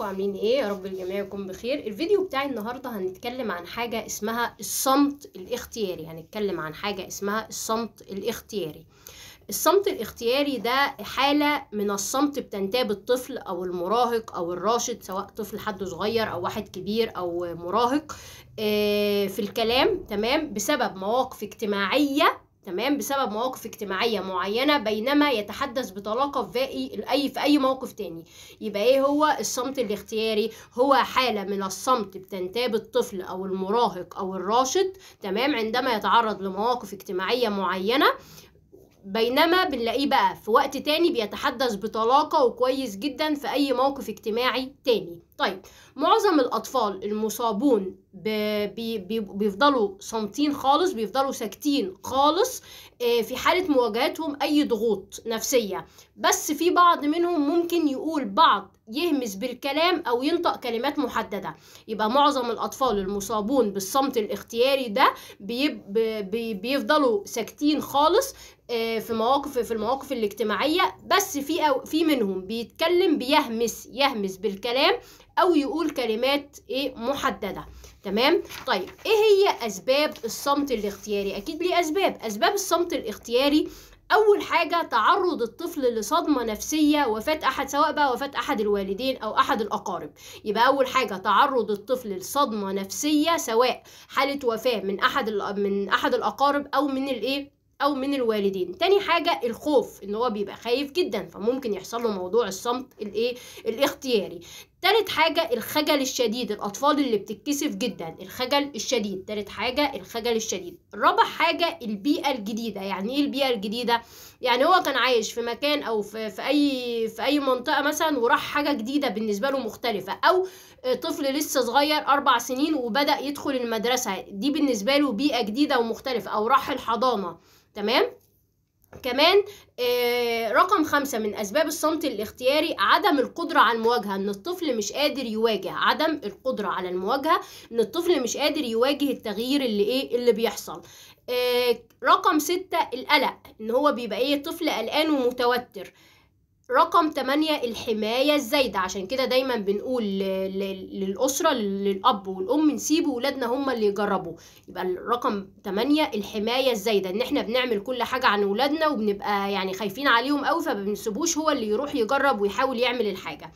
ازيكم عاملين ايه يا رب الجميع يكون بخير الفيديو بتاعي النهارده هنتكلم عن حاجه اسمها الصمت الاختياري هنتكلم عن حاجه اسمها الصمت الاختياري الصمت الاختياري ده حالة من الصمت بتنتاب الطفل أو المراهق أو الراشد سواء طفل حد صغير أو واحد كبير أو مراهق آه، في الكلام تمام بسبب مواقف اجتماعية تمام بسبب مواقف اجتماعية معينة بينما يتحدث بطلاقة في أي في أي موقف تاني يبقى إيه هو الصمت الاختياري هو حالة من الصمت بتنتاب الطفل أو المراهق أو الراشد تمام عندما يتعرض لمواقف اجتماعية معينة بينما بنلاقيه بقى في وقت تاني بيتحدث بطلاقة وكويس جدا في أي موقف اجتماعي تاني طيب معظم الأطفال المصابون بي بي بيفضلوا صامتين خالص بيفضلوا ساكتين خالص آه، في حالة مواجهتهم أي ضغوط نفسية بس في بعض منهم ممكن يقول بعض يهمس بالكلام او ينطق كلمات محدده يبقى معظم الاطفال المصابون بالصمت الاختياري ده بيب بي بيفضلوا ساكتين خالص آه، في مواقف في المواقف الاجتماعيه بس في أو في منهم بيتكلم بيهمس يهمس بالكلام او يقول كلمات ايه محدده تمام طيب ايه هي اسباب الصمت الاختياري اكيد ليه اسباب اسباب الصمت الاختياري اول حاجه تعرض الطفل لصدمه نفسيه وفاه احد سواء بقى وفاه احد الوالدين او احد الاقارب يبقى اول حاجه تعرض الطفل لصدمه نفسيه سواء حاله وفاه من احد من احد الاقارب او من الايه او من الوالدين تاني حاجة الخوف ان هو بيبقى خايف جدا فممكن يحصل له موضوع الصمت الايه الاختياري تالت حاجة الخجل الشديد الأطفال اللي بتتكسف جدا الخجل الشديد تالت حاجة الخجل الشديد رابع حاجة البيئة الجديدة يعني إيه البيئة الجديدة؟ يعني هو كان عايش في مكان أو في, في أي في أي منطقة مثلا وراح حاجة جديدة بالنسبة له مختلفة أو آه، طفل لسه صغير أربع سنين وبدأ يدخل المدرسة دي بالنسبة له بيئة جديدة ومختلفة أو راح الحضانة تمام؟ كمان آه، رقم خمسة من أسباب الصمت الاختياري عدم القدرة على المواجهة إن الطفل مش قادر يواجه عدم القدرة على المواجهة إن الطفل مش قادر يواجه التغيير اللي إيه اللي بيحصل آه، رقم ستة القلق إن هو بيبقى إيه طفل قلقان ومتوتر رقم 8 الحماية الزايدة عشان كده دايما بنقول للأسرة للأب والأم نسيبوا ولادنا هم اللي يجربوا يبقى الرقم 8 الحماية الزايدة ان احنا بنعمل كل حاجة عن ولادنا وبنبقى يعني خايفين عليهم قوي فبنسيبوش هو اللي يروح يجرب ويحاول يعمل الحاجة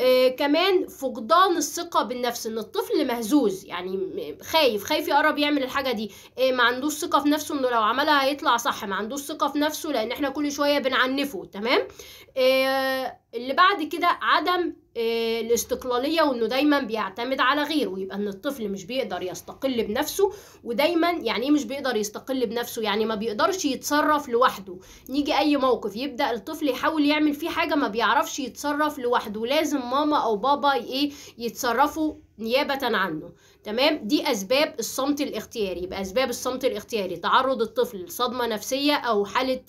آه كمان فقدان الثقة بالنفس ان الطفل مهزوز يعني خايف خايف يقرب يعمل الحاجة دي آه ما عندوش ثقة في نفسه انه لو عملها هيطلع صح ما عندوش ثقة في نفسه لان احنا كل شوية بنعنفه تمام آه اللي بعد كده عدم آه، الاستقلاليه وانه دايما بيعتمد على غيره يبقى ان الطفل مش بيقدر يستقل بنفسه ودايما يعني ايه مش بيقدر يستقل بنفسه يعني ما بيقدرش يتصرف لوحده نيجي اي موقف يبدا الطفل يحاول يعمل فيه حاجه ما بيعرفش يتصرف لوحده لازم ماما او بابا ايه يتصرفوا نيابة عنه تمام دي أسباب الصمت الاختياري يبقى أسباب الصمت الاختياري تعرض الطفل لصدمة نفسية أو حالة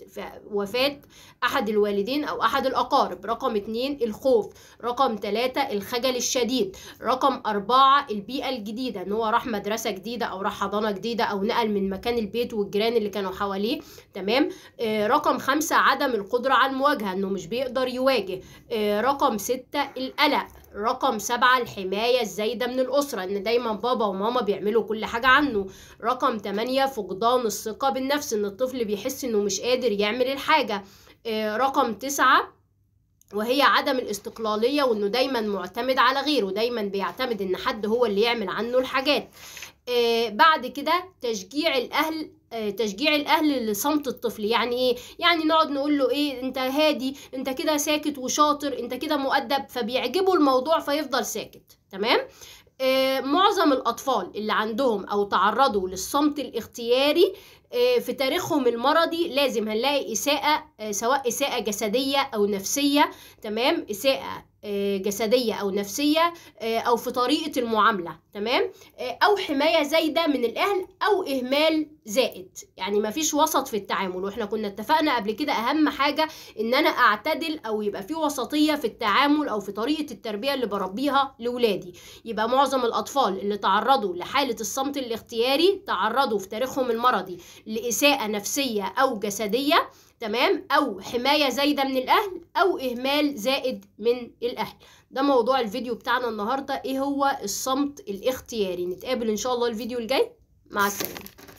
وفاة أحد الوالدين أو أحد الأقارب رقم اتنين الخوف رقم تلاتة الخجل الشديد رقم أربعة البيئة الجديدة إن هو راح مدرسة جديدة أو راح حضانة جديدة أو نقل من مكان البيت والجيران اللي كانوا حواليه تمام آه رقم خمسة عدم القدرة على المواجهة إنه مش بيقدر يواجه آه رقم ستة القلق رقم سبعة الحماية الزايدة من الأسرة إن دايما بابا وماما بيعملوا كل حاجة عنه رقم تمانية فقدان الثقة بالنفس إن الطفل بيحس إنه مش قادر يعمل الحاجة آه، رقم تسعة وهي عدم الاستقلالية وإنه دايما معتمد على غيره دايما بيعتمد إن حد هو اللي يعمل عنه الحاجات آه، بعد كده تشجيع الأهل آه، تشجيع الاهل لصمت الطفل يعني ايه يعني نقعد نقول له ايه انت هادي انت كده ساكت وشاطر انت كده مؤدب فبيعجبه الموضوع فيفضل ساكت تمام آه معظم الاطفال اللي عندهم او تعرضوا للصمت الاختياري آه، في تاريخهم المرضي لازم هنلاقي إساءة آه، سواء إساءة جسدية أو نفسية تمام إساءة آه، جسدية أو نفسية أو في طريقة المعاملة تمام أو حماية زايدة من الأهل أو إهمال زائد يعني مفيش وسط في التعامل وإحنا كنا اتفقنا قبل كده أهم حاجة إن أنا أعتدل أو يبقى في وسطية في التعامل أو في طريقة التربية اللي بربيها لولادي يبقى معظم الأطفال اللي تعرضوا لحالة الصمت الاختياري تعرضوا في تاريخهم المرضي لإساءة نفسية أو جسدية تمام أو حماية زايدة من الأهل أو إهمال زائد من الأهل ده موضوع الفيديو بتاعنا النهاردة إيه هو الصمت الاختياري نتقابل إن شاء الله الفيديو الجاي مع السلامة